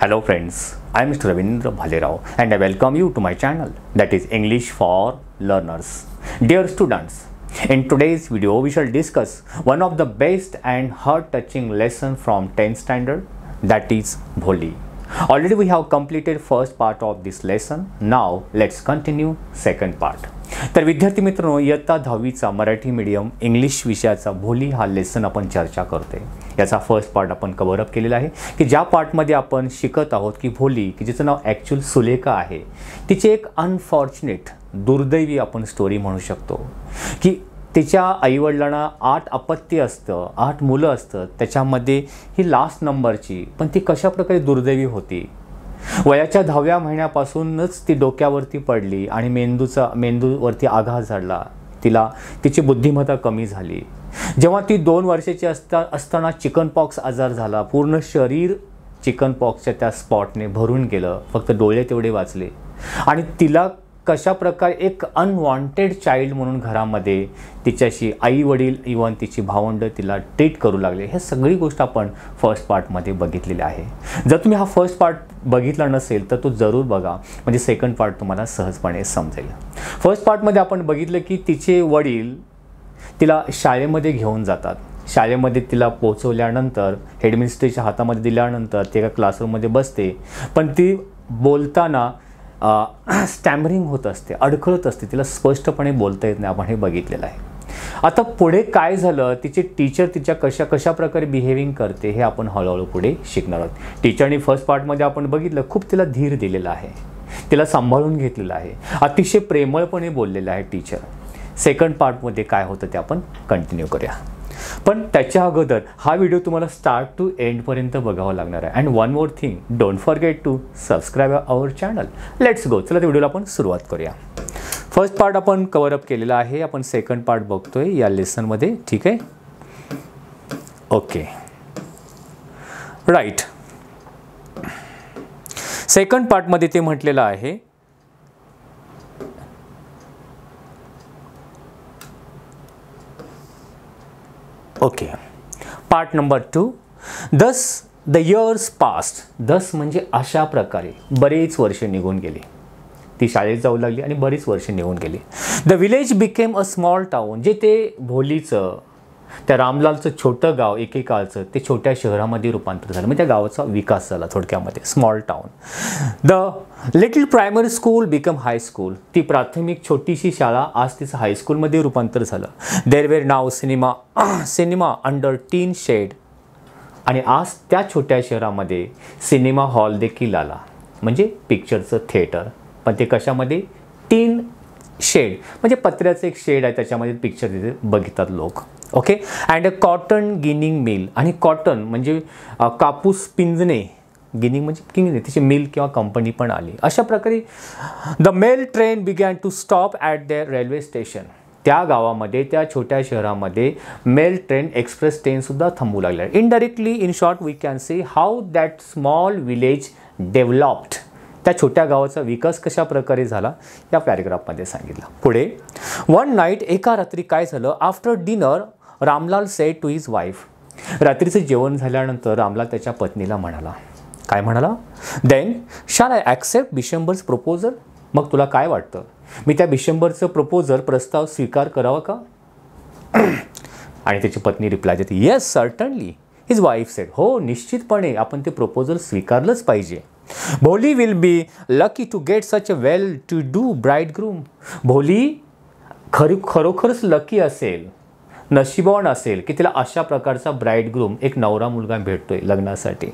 Hello friends, I am Mr. Ravindra Bhalerao and I welcome you to my channel that is English for Learners. Dear students, in today's video we shall discuss one of the best and heart-touching lesson from 10th standard that is Bholi. Already we have completed first part of this lesson. Now let's continue second part. तर विद्यार्थी मित्रांनो इयत्ता दहावीचा Marathi medium English विषयाचा भोली हा lesson आपण चर्चा करतोय याचा फर्स्ट पार्ट आपण अप केलेला आहे की ज्या पार्टमध्ये आपण शिकत आहोत की भोली की जिचं नाव ॲक्च्युअल सुलेखा आहे तिची एक अनफॉर्च्युनेट दुर्दैवी आपण स्टोरी म्हणू शकतो की तिच्या आईवडिलांना आठ अपत्य असतं आठ मुलं असतं त्याच्यामध्ये ही लास्ट नंबरची पण ती कशाप्रकारे दुर्दैवी होती वयाच्या दहाव्या महिन्यापासूनच ती डोक्यावरती पडली आणि मेंदूचा मेंदूवरती आघात झाला तिला तिची बुद्धिमत्ता कमी झाली जेव्हा ती दोन वर्षाची असता असताना चिकनपॉक्स आजार झाला पूर्ण शरीर चिकनपॉक्सच्या त्या स्पॉटने भरून गेलं फक्त डोळे तेवढे वाचले आणि तिला कशा प्रकारे एक अनवॉन्टेड चाइल्ड म्हणून घरामध्ये तिच्याशी आई वडील इवन तिची भावंड तिला ट्रीट करू लागले हे सगळी गोष्ट आपण फर्स्ट पार्टमध्ये बघितलेली आहे जर तुम्ही हा फर्स्ट पार्ट बघितला नसेल तर तो जरूर बघा म्हणजे सेकंड पार्ट तुम्हाला सहजपणे समजेल फर्स्ट पार्टमध्ये आपण बघितलं की तिचे वडील तिला शाळेमध्ये घेऊन जातात शाळेमध्ये तिला पोचवल्यानंतर हेडमिस्ट्रीच्या हातामध्ये दिल्यानंतर ती एका क्लासरूममध्ये बसते पण ती बोलताना स्टॅमरिंग होत असते अडखळत असते तिला स्पष्टपणे बोलता येत नाही आपण हे बघितलेलं आहे आता पुढे काय झालं तिचे टीचर तिच्या कशा कशा प्रकारे बिहेविंग करते हे आपण हळूहळू पुढे शिकणार आहोत टीचरनी फर्स्ट पार्टमध्ये आपण बघितलं खूप तिला धीर दिलेलं आहे तिला सांभाळून घेतलेलं आहे अतिशय प्रेमळपणे बोललेलं आहे टीचर सेकंड पार्टमध्ये काय होतं ते आपण कंटिन्यू करूया पण त्याच्या अगोदर हा व्हिडिओ तुम्हाला स्टार्ट टू एंडपर्यंत बघावा लागणार आहे and one more thing don't forget to subscribe our channel let's go चला व्हिडिओला आपण सुरुवात करूया फर्स्ट पार्ट आपण अप केलेला आहे आपण सेकंड पार्ट बघतोय या लेसनमध्ये ठीक आहे ओके राईट सेकंड पार्टमध्ये ते म्हटलेलं आहे okay part number two thus the years passed thus म्हणजे अशा प्रकारे बरेच वर्ष निघून गेली ती शाळेत जाऊ लागली आणि बरीच वर्ष निघून गेली the village became a small town जे ते भोलीचं त्या रामलालचं छोटं गाव एकेकाळचं ते छोट्या शहरामध्ये रूपांतर झालं म्हणजे त्या गावाचा विकास झाला थोडक्यामध्ये small town the little primary school become high school ती प्राथमिक छोटीशी शाळा आज तिचं हायस्कूलमध्ये रूपांतर झालं there were now cinema cinema under tin shed आणि आज त्या छोट्या शहरामध्ये सिनेमा हॉल देखील आला म्हणजे पिक्चरचं थिएटर पण ते कशामध्ये टीन शेड म्हणजे पत्र्याचं एक शेड आहे त्याच्यामध्ये पिक्चर तिथे बघितात लोक ओके म्हणजे, and a cotton ginning mill आणि कॉटन म्हणजे कापूस पिंजणे गिनिंग म्हणजे किंग त्याची मिल किंवा कंपनी पण आली अशा प्रकारे the mail train began to stop at the railway station त्या गावामध्ये त्या छोट्या शहरामध्ये मेल ट्रेन एक्सप्रेस ट्रेनसुद्धा थांबू लागल्या indirectly in short we can see how that small village developed त्या छोट्या गावाचा विकास कशा प्रकारे झाला या पॅरेग्राफमध्ये सांगितलं पुढे वन नाईट एका रात्री काय झालं after dinner Ramlal said to his wife रात्रीचं जेवण झाल्यानंतर रामलाल त्याच्या पत्नीला म्हणाला काय म्हणाला देन शाल आय ॲक्सेप्ट बिशंबर्स प्रपोजल मग तुला काय वाटतं मी त्या बिशंबरचं प्रपोजल प्रस्ताव स्वीकार करावा का आणि त्याची पत्नी रिप्लाय देते yes certainly his wife said हो निश्चितपणे आपण ते प्रपोजल स्वीकारलंच पाहिजे we'll we'll lucky lucky to get such well to do bride groom Bholi खरी खरोखरच लकी असेल नशिबवान असेल की तिला अशा प्रकारचा ग्रूम एक नवरा मुलगा भेटतोय लग्नासाठी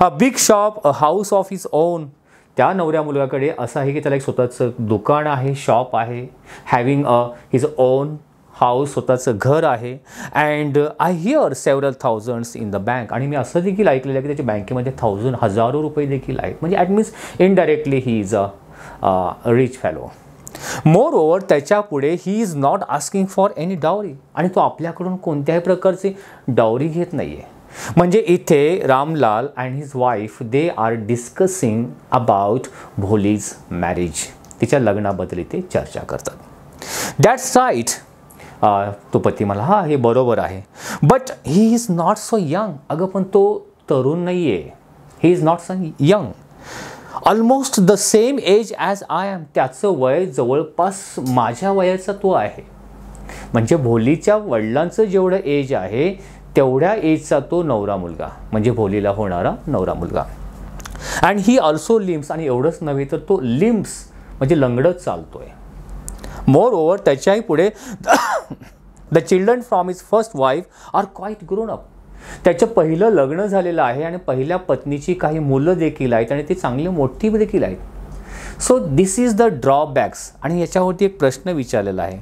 a big shop a house of his own त्या नवऱ्या मुलगाकडे असं आहे की त्याला एक स्वतःचं दुकान आहे शॉप आहे having a his own house स्वतःचं घर आहे and I hear several thousands in the bank आणि मी असं देखील ऐकलेलं आहे की त्याच्या बँकेमध्ये थाउजंड हजारो रुपये देखील आहेत म्हणजे at means indirectly he is a rich fellow moreover त्याच्यापुढे he is not asking for any dowry आणि तो आपल्याकडून कोणत्याही प्रकारचे डावरी घेत नाही आहे म्हणजे इथे Ramlal and his wife they are discussing about Bholi's marriage तिच्या लग्नाबद्दल इथे चर्चा करतात दॅट्स राईट तो पती मला हा हे बरोबर आहे but he is not so young अगं पण तो तरुण नाही आहे he is not so young almost the same age as I am त्याचं वय जवळपास माझ्या वयाचा तो आहे म्हणजे भोलीच्या वडिलांचं जेवढं एज आहे तेवढ्या एजचा तो नवरा मुलगा म्हणजे भोलीला होणारा नवरा मुलगा अँड ही ऑल्सो लिम्स आणि एवढंच नव्हे तर तो लिम्स म्हणजे लंगडत चालतो आहे मोर त्याच्याही पुढे the children from his first wife are quite grown up त्याचं पहिलं लग्न झालेलं आहे आणि पहिल्या पत्नीची काही मुलं देखील आहेत आणि ती चांगली मोठी देखील आहेत so this is the drawbacks आणि याच्यावरती एक प्रश्न विचारलेला आहे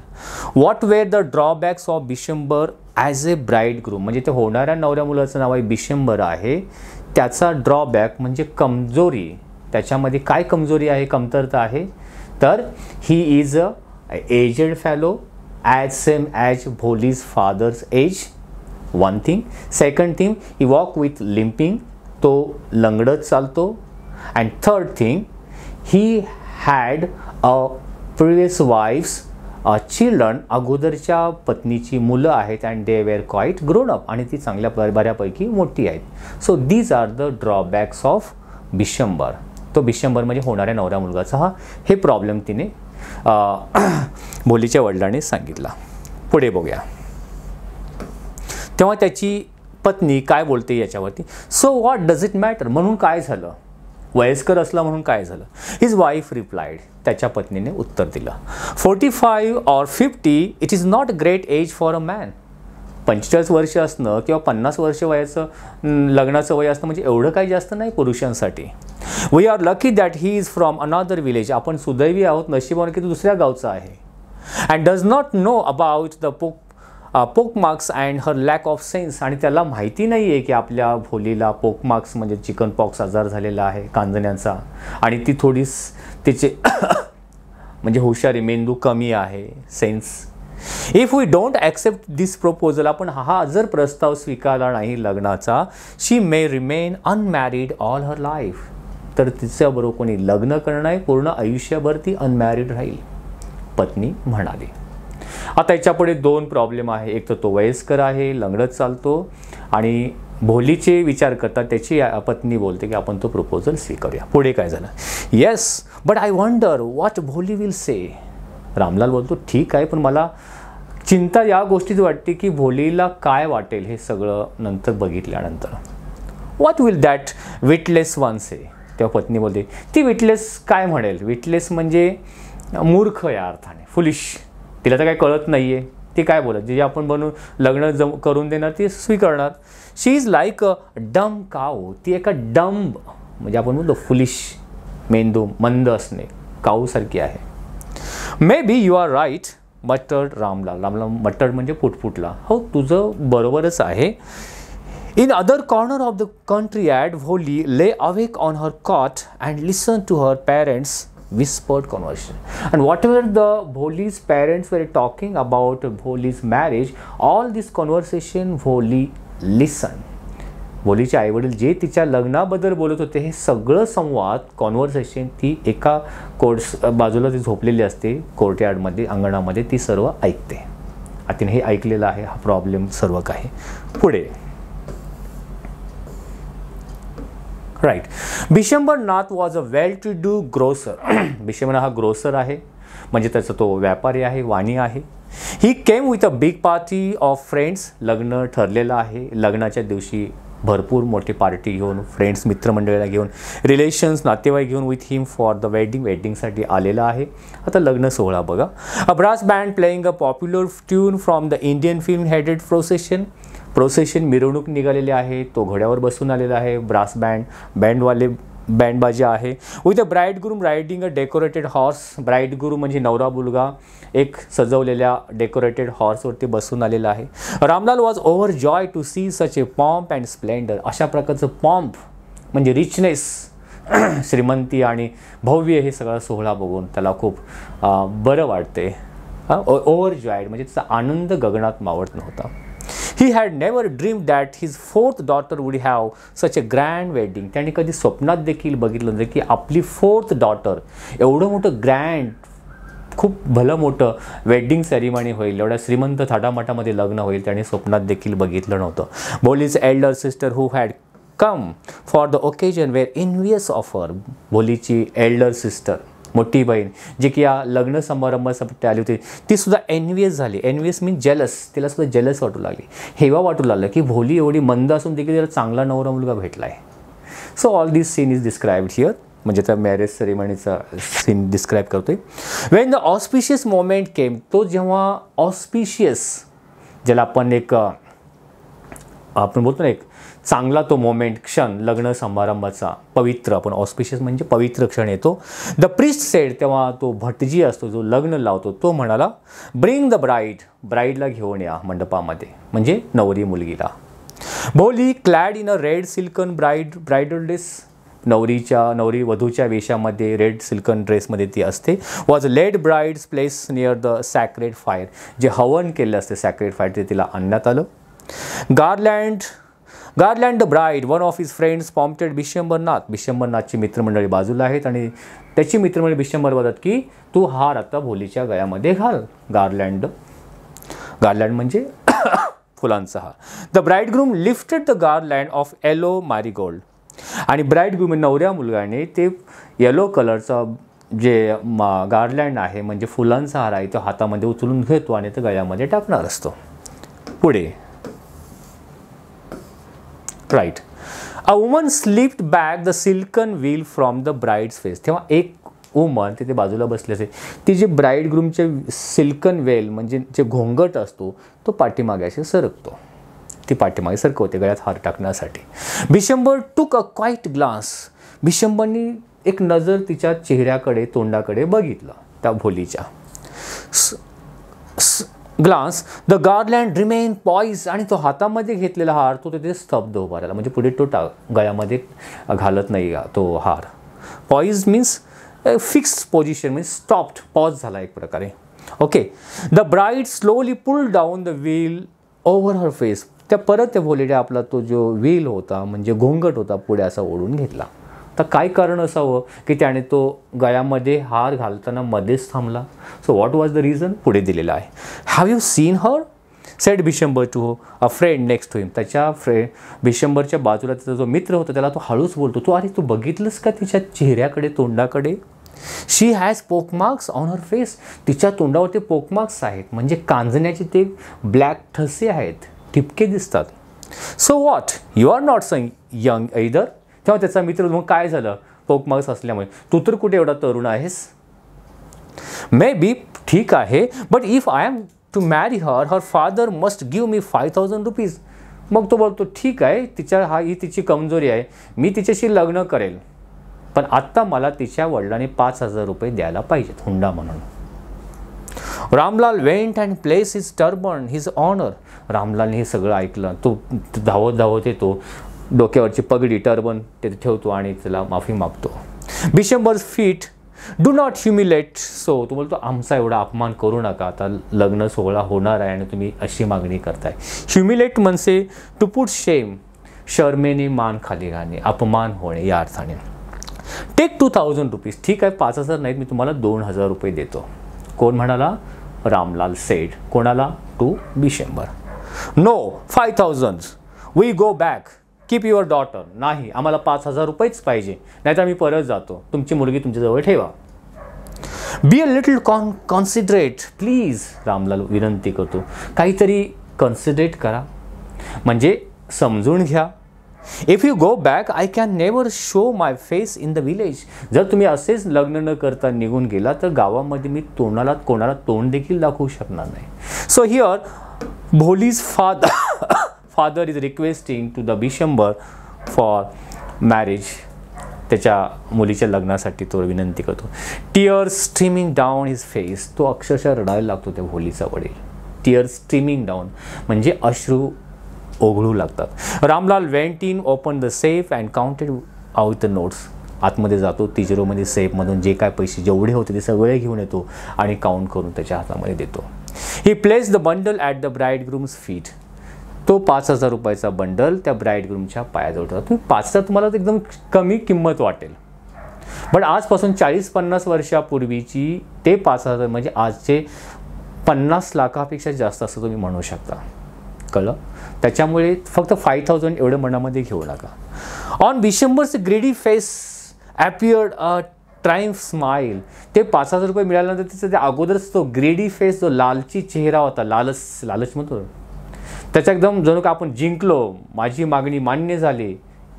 what were the drawbacks of Bishamber as a bride groom म्हणजे ते होणाऱ्या नवऱ्या मुलाचं नाव आहे बिशंबर आहे त्याचा ड्रॉबॅक म्हणजे कमजोरी त्याच्यामध्ये काय कमजोरी आहे कमतरता आहे तर he is a aged fellow as same as Bholi's father's age one thing second thing he walk with limping, तो लंगडत चालतो and third thing he had a previous wife's children अगोदरच्या पत्नीची मुलं आहेत and they were quite grown up आणि ती चांगल्या बऱ्यापैकी मोठी आहेत so these are the drawbacks of Bishamber तो बिशंबर म्हणजे होणाऱ्या नवऱ्या मुलगाचा हा हे प्रॉब्लेम तिने मुलीच्या वडिलांनी सांगितलं पुढे बघूया तेव्हा त्याची पत्नी काय बोलते याच्यावरती so what does it matter म्हणून काय झालं वयस्कर असला म्हणून काय झालं हिज वाईफ रिप्लायड त्याच्या पत्नीने उत्तर दिलं forty five or fifty it is not great age for a man पंचेचाळीस वर्ष असणं किंवा पन्नास वर्ष वयाचं लग्नाचं वय असणं म्हणजे एवढं काही जास्त नाही पुरुषांसाठी we are lucky that he is from another village आपण सुदैवी आहोत नशिबावर की तो दुसऱ्या गावचा आहे and does not know about the pock pock marks and her lack of sense आणि त्याला माहिती नाही आहे की आपल्या भोलीला पोक मार्क्स म्हणजे चिकन पॉक्स आजार झालेला आहे कांजण्यांचा आणि ती थोडीस तिचे म्हणजे हुशारी मेंदू कमी आहे sense if we don't accept this proposal आपण हा जर प्रस्ताव स्वीकारला नाही लग्नाचा she may remain unmarried all her life तर तिच्याबरोबर कोणी लग्न करणं पूर्ण आयुष्यभर ती अनमॅरिड राहील पत्नी म्हणाली आता याच्यापुढे दोन प्रॉब्लेम आहे एक तर तो वयस्कर आहे लंगडत चालतो आणि भोलीचे विचार करतात त्याची पत्नी बोलते की आपण तो प्रपोजल स्वीकारूया पुढे काय झालं yes but I wonder what Bholi will say Ramlal बोलतो ठीक आहे पण मला चिंता या गोष्टीच वाटते की भोलीला काय वाटेल हे सगळं नंतर बघितल्यानंतर what will that witless one say तेव्हा पत्नी बोलते ती विटलेस काय म्हणेल विटलेस म्हणजे मूर्ख या अर्थाने फुलिश तिला तर काही कळत नाही आहे ती काय बोलत जे आपण बनवून लग्न जम करून देणार ती स्वीकारणार शी इज लाईक अ डम काऊ ती एका डंब म्हणजे आपण बोलतो फुलिश मेंदू मंद असणे काऊसारखी आहे may be you are right muttered Ramlal Ramlal muttered म्हणजे पुटपुटला हो तुझं बरोबरच आहे in other corner of the country at Bholi lay awake on her cot and listen to her parents whispered conversation. And whatever the Bholi's parents were talking about Bholi's marriage, all this conversation Bholi listened. मुलीचे आईवडील जे तिच्या लग्नाबद्दल बोलत होते हे सगळं संवाद कॉन्व्हर्सेशन ती एका कोर्ट बाजूला ती झोपलेली असते कोर्टयार्डमध्ये अंगणामध्ये ती सर्व ऐकते तिने हे ऐकलेलं आहे हा प्रॉब्लेम सर्व काही पुढे right Bishamber Nath was a well to do grocer Bishamber हा ग्रोसर आहे म्हणजे त्याचा तो व्यापारी आहे वाणी आहे he came with a big party of friends लग्न ठरलेलं आहे लग्नाच्या दिवशी भरपूर मोठी पार्टी घेऊन फ्रेंड्स मित्रमंडळीला घेऊन रिलेशन्स नातेवाईक घेऊन with him for the wedding वेडिंगसाठी आलेला आहे आता लग्न सोहळा बघा a brass band playing a popular tune from the Indian film headed procession procession मिरवणूक निघालेली आहे तो घोड्यावर बसून आलेला आहे ब्रास बँड बँडवाले बँडबाजी आहे with a bride groom riding a decorated horse bride groom म्हणजे नवरा मुलगा एक सजवलेल्या डेकोरेटेड हॉर्सवरती बसून आलेला आहे Ramlal was over joy to see such a pomp and splendour अशा प्रकारचं पॉम्प म्हणजे रिचनेस श्रीमंती आणि भव्य हे सगळा सोहळा बघून त्याला खूप बरं वाटते ओव्हर जॉयड म्हणजे त्याचा आनंद गगनात मावत नव्हता he had never dream that his fourth daughter would have such a grand wedding त्याने कधी स्वप्नात देखील बघितलं नाही की आपली फोर्थ डॉटर एवढं मोठं ग्रँड खूप भलं मोठं वेडिंग सेरिमनी होईल एवढ्या श्रीमंत थाटामाटामध्ये लग्न होईल त्याने स्वप्नात देखील बघितलं नव्हतं Bholi's elder sister who had come for the occasion were envious of बोलीची एल्डर सिस्टर मोठी बहीण जी की या लग्न समारंभासाठी आली होती ती सुद्धा एनव्हीएस झाली एनव्हीएस मीन जेलस तिला सुद्धा जेलस वाटू लागली हेवा वाटू लागलं की भोली एवढी मंद असून देखील तिला चांगला नवरा मुलगा भेटला आहे so all this scene is described here म्हणजे त्या मॅरेज सेरेमनीचा सीन डिस्क्राईब करतोय when the auspicious moment came तो जेव्हा ऑस्पिशियस ज्याला आपण एक आपण बोलतो ना एक चांगला तो मोमेंट क्षण लग्न समारंभाचा पवित्र आपण ऑस्पिशियस म्हणजे पवित्र क्षण येतो द प्रिस्ट सेड तेव्हा तो भटजी असतो जो लग्न लावतो तो म्हणाला ब्रिंग द ब्राईड ब्राईडला घेऊन या मंडपामध्ये म्हणजे नवरी मुलगीला बोली clad in a red silken bride bridal dress नवरीच्या नवरी वधूच्या वेशामध्ये रेड सिल्कन ड्रेसमध्ये ती असते was led brides place near the sacred fire जे हवन केले असते सॅक्रेड फायर ते तिला आणण्यात आलं garland the bride one of his friends prompted Bishambernath बिशंबरनाथची मित्रमंडळी बाजूला आहेत आणि त्याची मित्रमंडळी बिशंबर बोलतात की तू हार आता भोलीच्या गळ्यामध्ये घाल गार्डलँड गार्डलँड म्हणजे फुलांचा हार the bride groom lifted the garland of yellow marigold आणि ब्राईट ग्रूम नवऱ्या मुलगाने ते येलो कलरचा जे गार्डलँड आहे म्हणजे फुलांचा हार आहे तो हातामध्ये उचलून घेतो आणि तो गळ्यामध्ये टाकणार असतो पुढे right a woman slipped back the silken veil from the bride's face तेव्हा एक वुमन तिथे बाजूला बसले असते ती जी ब्राईड ग्रूमचे सिल्कन वेल म्हणजे जे घोंगट असतो तो पाठीमागे सरकतो ती पाठीमागे सरकवते गळ्यात हार टाकण्यासाठी भिशंबर टूक अ क्वाईट ग्लास भिशंबरनी एक नजर तिच्या चेहऱ्याकडे तोंडाकडे बघितलं त्या भोलीच्या ग्लास द गार्लँड रिमेन पॉईज आणि तो हातामध्ये घेतलेला हार तो तिथे स्तब्ध उभा राहिला म्हणजे पुढे तो टा गळ्यामध्ये घालत नाही तो हार poised means fixed position means stopped pause झाला एक प्रकारे okay the bride slowly pull down the veil over her face त्या परत त्या भोलेड्या आपला तो जो व्हील होता म्हणजे घोंगट होता पुढे असा ओढून घेतला तर काय कारण असावं की त्याने तो गळ्यामध्ये हार घालताना मध्येच थांबला so what was the reason पुढे दिलेला आहे have you seen her said Bhishamber to a friend next to him त्याच्या फ्रेंड भिशंबरच्या बाजूला त्याचा जो मित्र होता त्याला तो हळूच बोलतो तू अरे तू बघितलंस का तिच्या चेहऱ्याकडे तोंडाकडे she has pock marks on her face तिच्या तोंडावरती मार्क्स आहेत म्हणजे कांजण्याचे ते ब्लॅक ठसे आहेत ठिपके दिसतात so what you are not संग यंग इदर तेव्हा त्याचा मित्र मग काय झालं पोकमार्क्स असल्यामुळे तू तर कुठे एवढा तरुण आहेस मे बी ठीक आहे but if I am to marry her her father must give me five thousand rupees मग तो बोलतो ठीक आहे तिच्या हा ही तिची कमजोरी आहे मी तिच्याशी लग्न करेल पण आत्ता मला तिच्या वडिलांनी पाच हजार रुपये द्यायला पाहिजेत हुंडा म्हणून Ramlal went and place his turban his honour रामलालने हे सगळं ऐकलं तो धावत धावत येतो डोक्यावरची पगडी टर्बन ते ठेवतो आणि त्याला माफी मागतो Bishamber feet do not humiliate so तो बोलतो आमचा एवढा अपमान करू नका आता लग्न सोहळा होणार आहे आणि तुम्ही अशी मागणी करताय ह्युमिलेट म्हणजे टू पुट शेम शर्मेने मान खाली घालणे अपमान होणे या अर्थाने टेक टू थाउजंड रुपीज ठीक आहे पाच हजार नाहीत मी तुम्हाला दोन हजार रुपये देतो कोण म्हणाला रामलाल सेठ कोणाला to Bishamber no five thousand we go back keep your daughter नाही आम्हाला पाच हजार रुपयेच पाहिजे नाहीतर आम्ही परत जातो तुमची मुलगी तुमच्याजवळ ठेवा be a little con considerate please Ramlal विनंती करतो काहीतरी कन्सिडरेट करा म्हणजे समजून घ्या if you go back I can never show my face in the village जर तुम्ही असेच लग्न न करता निघून गेला तर गावामध्ये मी तोंडाला कोणाला तोंड देखील दाखवू शकणार नाही so here Bholi's father father is requesting to the Bishamber for marriage. त्याच्या मुलीच्या लग्नासाठी तो विनंती करतो tear streaming down his face तो अक्षरशः रडायला लागतो त्या होलीचा वडील टिअर स्ट्रीमिंग डाऊन म्हणजे अश्रू ओघळू लागतात Ramlal went in open the safe and counted out the notes आतमध्ये जातो तिजरोमध्ये सेफमधून जे काय पैसे जेवढे होते ते सगळे घेऊन येतो आणि काउंट करून त्याच्या हातामध्ये देतो he place the bundle at the bride groom's feet तो पाच हजार रुपयाचा बंडल त्या ब्राईडग्रूमच्या पायाजवळ तुम्ही पाच हजार तुम्हाला एकदम कमी किंमत वाटेल बट आजपासून चाळीस पन्नास वर्षापूर्वीची ते पाच हजार म्हणजे आजचे पन्नास लाखापेक्षा जास्त असं तुम्ही म्हणू शकता कळलं त्याच्यामुळे फक्त फाय थाउजंड एवढं मनामध्ये घेऊ नका on Bishamber's greedy face appeared a triumphant smile ते पाच हजार रुपये मिळाल्यानंतर त्याचा अगोदरच तो ग्रेडी फेस जो लालची चेहरा होता लालच लालच म्हणतो त्याच्या एकदम जणू का आपण जिंकलो माझी मागणी मान्य झाली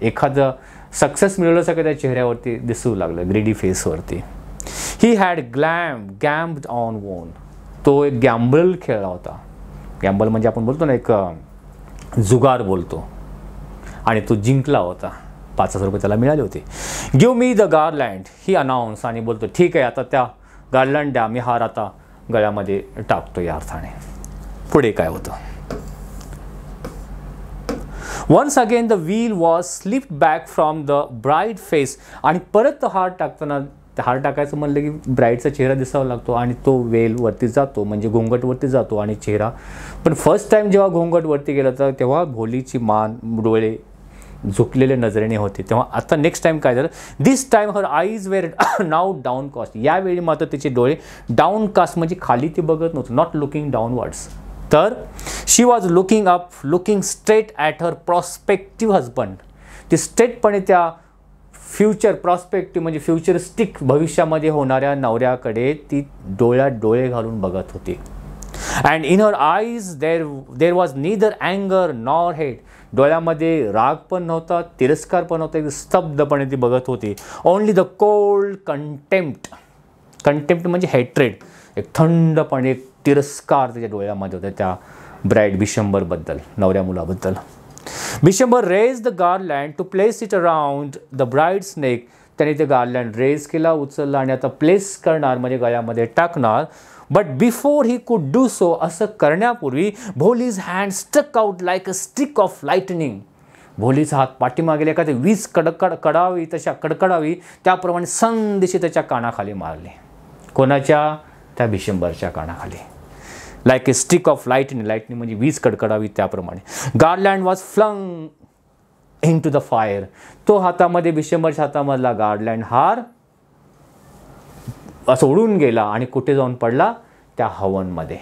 एखादं सक्सेस मिळवलं सगळं त्या चेहऱ्यावरती दिसू लागलं ग्रेडी फेसवरती ही हॅड ग्लॅम गॅम्ब ऑन वोन तो एक गॅम्बल खेळला होता गॅम्बल म्हणजे आपण बोलतो ना एक जुगार बोलतो आणि तो जिंकला होता पाच हजार रुपये त्याला मिळाले होते give me the garland he announce आणि बोलतो ठीक आहे आता त्या गार्लँड द्या मी हार आता गळ्यामध्ये टाकतो या अर्थाने पुढे काय होतं once again the veil was slipped back from the bride face आणि परत तो हार टाकताना हार टाकायचं म्हणलं की ब्राईडचा चेहरा दिसावा लागतो आणि तो वेलवरती जातो म्हणजे घोंगटवरती जातो आणि चेहरा पण फर्स्ट टाईम जेव्हा वरती गेला तर तेव्हा भोलीची मान डोळे झुकलेले नजरेने होते तेव्हा आता नेक्स्ट टाईम काय झालं this time her eyes were not downcast यावेळी मात्र तिचे डोळे डाऊन कास्ट म्हणजे खाली ते बघत नव्हतं नॉट लुकिंग डाऊनवर्ड्स तर she was looking up looking straight at her prospective husband ती स्ट्रेटपणे त्या फ्युचर प्रॉस्पेक्टिव्ह म्हणजे फ्युचरिस्टिक भविष्यामध्ये होणाऱ्या नवऱ्याकडे ती डोळ्यात डोळे घालून बघत होती and in her eyes there there was neither अँगर नॉर हेट डोळ्यामध्ये राग पण नव्हता तिरस्कार पण नव्हता स्तब्धपणे ती बघत होती only the cold contempt contempt म्हणजे हेट्रेड एक थंडपणे एक तिरस्कार त्याच्या डोळ्यामध्ये होता त्या ब्राईट बिशंबरबद्दल नवऱ्या मुलाबद्दल Bishambar raise the garland to place it around the bright snake त्याने ते गार्लँड रेज केला उचलला आणि आता प्लेस करणार म्हणजे गळ्यामध्ये टाकणार but before he could do so असं करण्यापूर्वी Bholi's hand stuck out like a stick of lightning भोलीचा हात पाठीमागे एखादी वीज कडकड कडावी तशा कडकडावी त्याप्रमाणे संदेशी त्याच्या कानाखाली मारले कोणाच्या त्या भिशंबरच्या कानाखाली like a stick of light in लाईटने म्हणजे वीज कडकडावी त्याप्रमाणे garland was flung into the fire तो हातामध्ये भिशंबरच्या हातामधला गार्डलँड हार सोडून गेला आणि कुठे जाऊन पडला त्या हवनमध्ये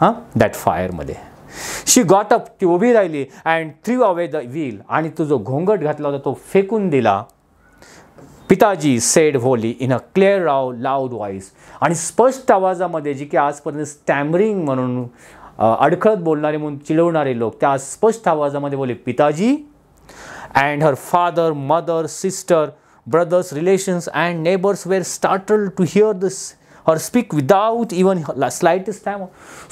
हां दॅट फायरमध्ये शी गॉट अप ती उभी राहिली and threw away the wheel आणि तो जो घोंगट घातला होता तो फेकून दिला पिताजी said Bholi in a clear राव लाऊड व्हॉइस आणि स्पष्ट आवाजामध्ये जी की आजपर्यंत स्टॅमरिंग म्हणून अडखळत बोलणारे म्हणून चिडवणारे लोक त्या स्पष्ट आवाजामध्ये बोलले पिताजी and her father mother sister brothers relations and neighbours were startled to hear this her speak without even slightest stammer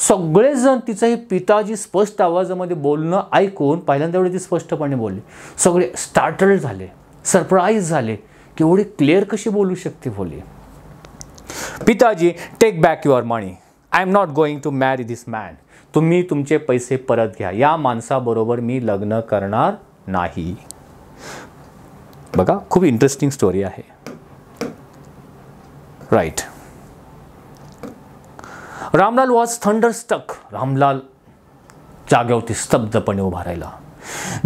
सगळेजण तिचं हे पिताजी स्पष्ट आवाजामध्ये बोलणं ऐकून पहिल्यांदा वेळी ती स्पष्टपणे बोलली सगळे स्टार्टल झाले सरप्राईज झाले केवढी क्लिअर कशी बोलू शकते बोली पिताजी take back your money I am not going to marry this man तुम्ही तुमचे पैसे परत घ्या या माणसाबरोबर मी लग्न करणार नाही बघा खूप इंटरेस्टिंग स्टोरी आहे right Ramlal was thunderstruck Ramlal जागेवरती स्तब्धपणे उभा राहिला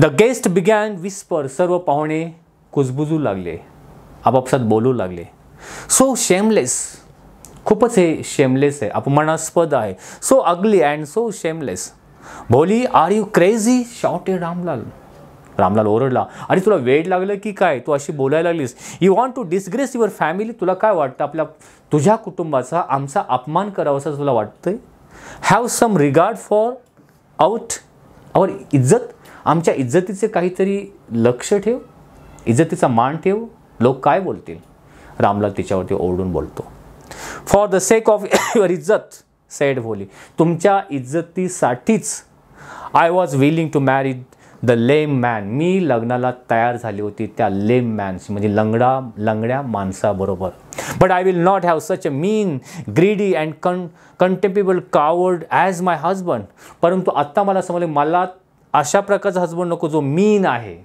द गेस्ट बिगॅन विस्पर सर्व पाहुणे कुजबुजू लागले आपापसात बोलू लागले सो शेमलेस खूपच हे शेमलेस आहे अपमानास्पद आहे so ugly and so shameless Bholi are you crazy ए रामलाल रामलाल ओरडला आणि तुला वेळ लागलं की काय तू अशी बोलायला लागलीस you want to disgrace your family तुला काय वाटतं आपल्या तुझ्या कुटुंबाचा आमचा अपमान करावा असं तुला वाटतंय have some regard for out our इज्जत आमच्या इज्जतीचे काहीतरी लक्ष ठेव इज्जतीचा मान ठेव लोक काय बोलतील रामलाल तिच्यावरती ओरडून बोलतो for the sake of your इज्जत सेड बोली तुमच्या इज्जतीसाठीच I was willing to marry the lame man मी लग्नाला तयार झाली होती त्या लेम मॅनशी म्हणजे लंगडा लंगड्या माणसाबरोबर but I will not have such a mean greedy and con contemptible coward as my husband परंतु आत्ता मला समजले मला अशा प्रकारचा हजबंड नको जो मीन आहे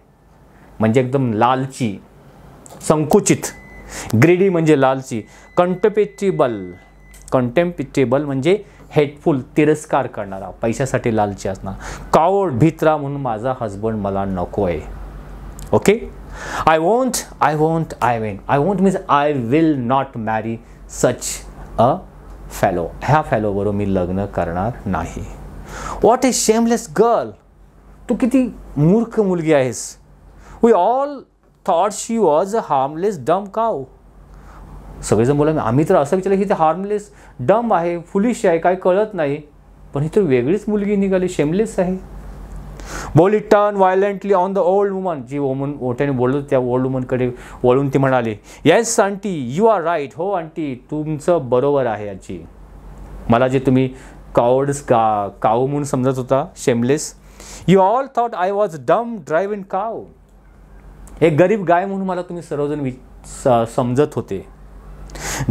म्हणजे एकदम लालची संकुचित ग्रीडी म्हणजे लालची कंटेपेटेबल कंटेम्पिचेबल म्हणजे हेटफुल तिरस्कार करणारा पैशासाठी लालची असणार कावड भित्रा म्हणून माझा हजबंड मला नको आहे okay I want I want I when I want means I will not marry such a fallow ह्या फॅलोबरोबर मी लग्न करणार नाही वॉट इज शेमलेस गर्ल तू किती मूर्ख मुलगी आहेस we all thought she was a harmless dumb cow सगळेजण बोला आम्ही तर असं विचारलं ही तर हार्मलेस डम आहे फुलिश आहे काय कळत नाही पण ही तर वेगळीच मुलगी निघाली शेमलेस आहे Bholi turn violently on the old woman जी वुमन ओट्याने बोलत त्या ओल्ड वुमनकडे वळून ती म्हणाली yes aunty you are right हो आंटी तुमचं बरोबर आहे याची मला जे तुम्ही कावड्स का काऊ म्हणून समजत होता shameless you all thought I was dumb driven cow एक गरीब गाय म्हणून मला तुम्ही सर्वजण वि समजत होते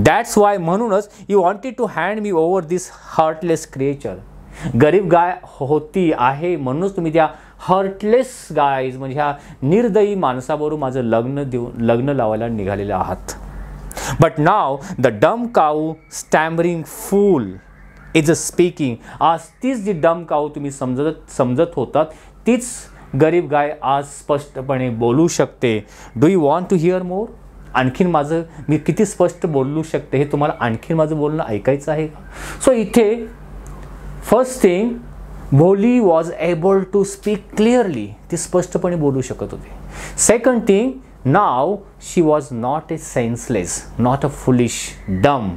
दॅट्स वाय म्हणूनच you wanted to hand me over this heartless creature गरीब गाय होती आहे म्हणूनच तुम्ही त्या हर्टलेस गायज म्हणजे ह्या निर्दयी माणसाबरोबर माझं लग्न देऊन लग्न लावायला निघालेलं आहात बट नाव द डम काऊ स्टॅमरिंग फूल इज अ स्पीकिंग आज तीच जी डम काऊ तुम्ही समजत समजत होतात तीच गरीब गाय आज स्पष्टपणे बोलू शकते do you want to hear more आणखीन माझं मी किती स्पष्ट बोलू शकते हे तुम्हाला आणखीन माझं बोलणं ऐकायचं आहे का सो इथे first thing Bholi was able to speak clearly ती स्पष्टपणे बोलू शकत होती second thing now she was not a senseless not a foolish dumb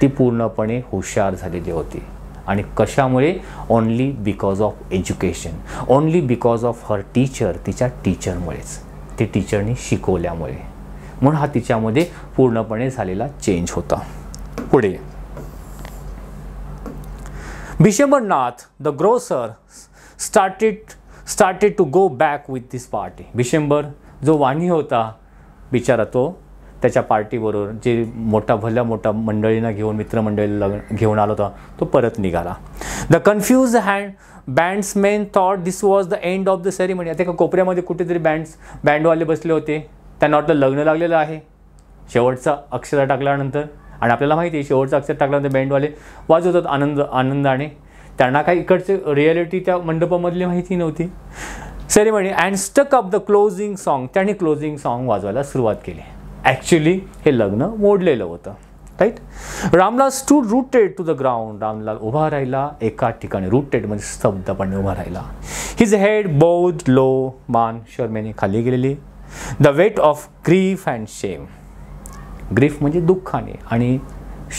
ती पूर्णपणे हुशार झालेली होती आणि कशामुळे only because of education only because of her teacher तिच्या टीचरमुळेच ती टीचरनी शिकवल्यामुळे म्हणून हा तिच्यामध्ये पूर्णपणे झालेला चेंज होता पुढे Bishambarnath the grocer started started to go back with this party Bishambar जो वाणी होता बिचारा तो त्याच्या पार्टीबरोबर जे मोठा भल्या मोठा मंडळींना घेऊन लग्न घेऊन आला होता तो परत निघाला the confused hand bandsmen thought this was the end of the ceremony आता एका कोपऱ्यामध्ये कुठेतरी बँड्स बँडवाले बसले होते त्यांना वाटलं लग्न लागलेलं आहे शेवटचा अक्षर टाकल्यानंतर आणि आपल्याला माहिती आहे शेवटचं अक्षर टाकल्यानंतर बँडवाले वाजवतात आनंद आनंदाने त्यांना काही इकडचे रिॲलिटी त्या मंडपामधली माहिती नव्हती ceremony and stuck up the closing song त्यांनी क्लोजिंग सॉन्ग वाजवायला सुरुवात केली ॲक्च्युली हे लग्न मोडलेलं होतं right Ramlal too rooted to the ground Ramlal उभा राहिला एका ठिकाणी रूटेड म्हणजे स्तब्धपणे उभा राहिला हिज हेड बौद्ध लो मान शर्मेने खाली गेलेली the weight of grief and shame grief म्हणजे दुःखाने आणि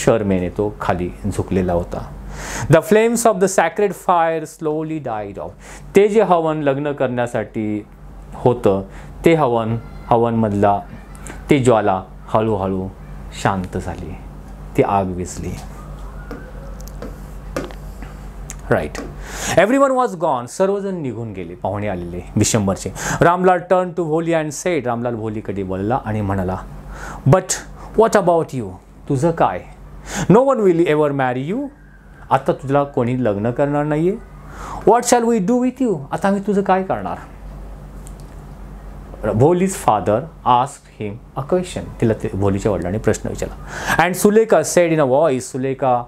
शर्मेने तो खाली झुकलेला होता the flames of the sacred fire slowly died off ते जे हवन लग्न करण्यासाठी होतं ते हवन हवनमधला ती ज्वाला हळूहळू शांत झाली ती आग विजली right everyone was gone सर्वजण निघून गेले पाहुणे आलेले डिसेंबरचे Ramlal turn to Bholi and said Ramlal भोलीकडे बोलला आणि म्हणाला बट वॉट अबाउट यू तुझं काय no one will ever marry you आता तुला कोणी लग्न करणार नाही आहे what shall we do with you आता आम्ही तुझं काय करणार Bholi's father ask him a question तिला ते भोलीच्या वडिलांनी प्रश्न विचारला and Sulekha sed in a voice Sulekha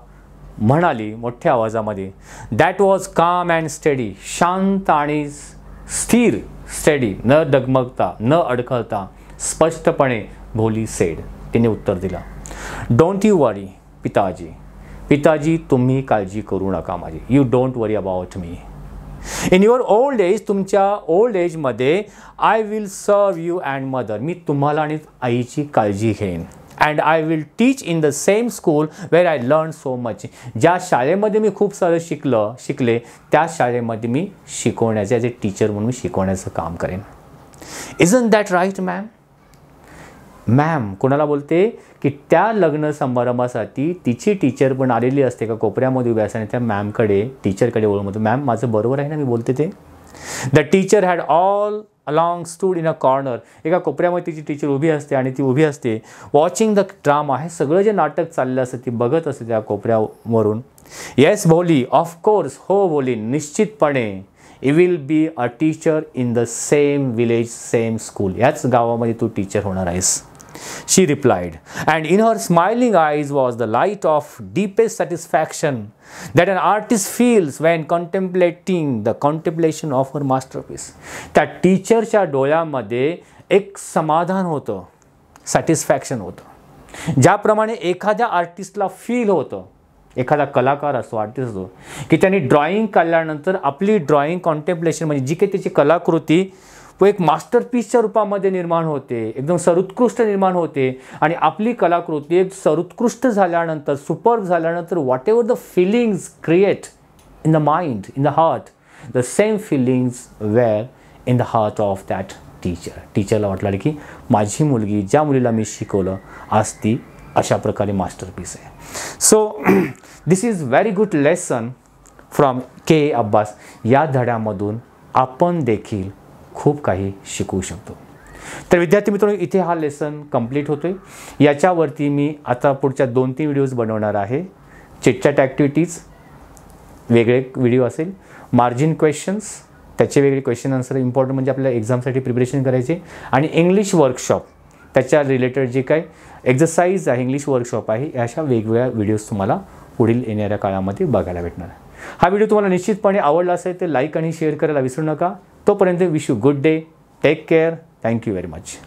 म्हणाली मोठ्या आवाजामध्ये that was calm and steady शांत आणि स्थिर स्टडी न डगमगता न अडखळता स्पष्टपणे भोली सेड तिने उत्तर दिला डोंट यू वरी पिताजी पिताजी तुम्ही काळजी करू नका माझी you don't worry about me in your old age तुमच्या ओल्ड एजमध्ये I will serve you and mother मी तुम्हाला आणि आईची काळजी घेईन and I will teach in the same school where I learn so much ज्या शाळेमध्ये मी खूप सारं शिकलं शिकले त्या शाळेमध्ये मी शिकवण्याचे ॲज ए टीचर म्हणून मी शिकवण्याचं काम करेन isn't that right ma'am ma'am कोणाला बोलते की त्या लग्न समारंभासाठी तिची टीचर पण आलेली असते का कोपऱ्यामध्ये उभी असताना त्या मॅमकडे टीचरकडे ओळख मॅम माझं बरोबर आहे ना मी बोलते ते the teacher had all along stood in a corner एका कोपऱ्यामध्ये तिची टीचर उभी असते आणि ती उभी असते वॉचिंग द ड्रामा हे सगळं जे नाटक चाललं असतं ती बघत असते त्या कोपऱ्यावरून येस भोली ऑफकोर्स हो बोली निश्चितपणे you will be a teacher in the same village same school याच गावामध्ये तू टीचर होणार आहेस She replied, and in her smiling eyes was the light of deepest satisfaction that an artist feels when contemplating the contemplation of her masterpiece. त्या टीचरच्या डोळ्यामध्ये एक समाधान होतं satisfaction होतं ज्याप्रमाणे एखाद्या आर्टिस्टला फील होतं एखादा कलाकार असतो आर्टिस्ट असतो की त्यांनी ड्रॉइंग काढल्यानंतर आपली ड्रॉइंग कॉन्टेम्प्लेशन म्हणजे जी काही त्याची कलाकृती व एक मास्टरपीसच्या रूपामध्ये निर्माण होते एकदम सर्वोत्कृष्ट निर्माण होते आणि आपली कलाकृती एक सर्वोत्कृष्ट झाल्यानंतर सुपर झाल्यानंतर whatever the feelings create in the mind in the heart the same feelings were in the heart of that teacher टीचरला वाटलं की माझी मुलगी ज्या मुलीला मी शिकवलं आज ती अशा प्रकारे मास्टरपीस आहे so this is very good lesson from K Abbas या धड्यामधून आपण देखील खूप काही शिकवू शकतो तर विद्यार्थी मित्रांनो इथे हा लेसन कंप्लीट होतो आहे याच्यावरती मी आता पुढच्या दोन तीन व्हिडिओज बनवणार आहे चिटचॅट ॲक्टिव्हिटीज वेगळे व्हिडिओ असेल मार्जिन क्वेश्चन्स त्याचे वेगळे क्वेश्चन आन्सर इम्पॉर्टंट म्हणजे आपल्या एक्झामसाठी प्रिपरेशन करायचे आणि इंग्लिश वर्कशॉप त्याच्या रिलेटेड जे काय एक्झरसाईज आहे इंग्लिश वर्कशॉप आहे अशा वेगवेगळ्या व्हिडिओज तुम्हाला पुढील येणाऱ्या काळामध्ये बघायला भेटणार आहे हा व्हिडिओ तुम्हाला निश्चितपणे आवडला असेल तर लाईक आणि शेअर करायला विसरू नका तोपर्यंत wish you good day take care thank you very much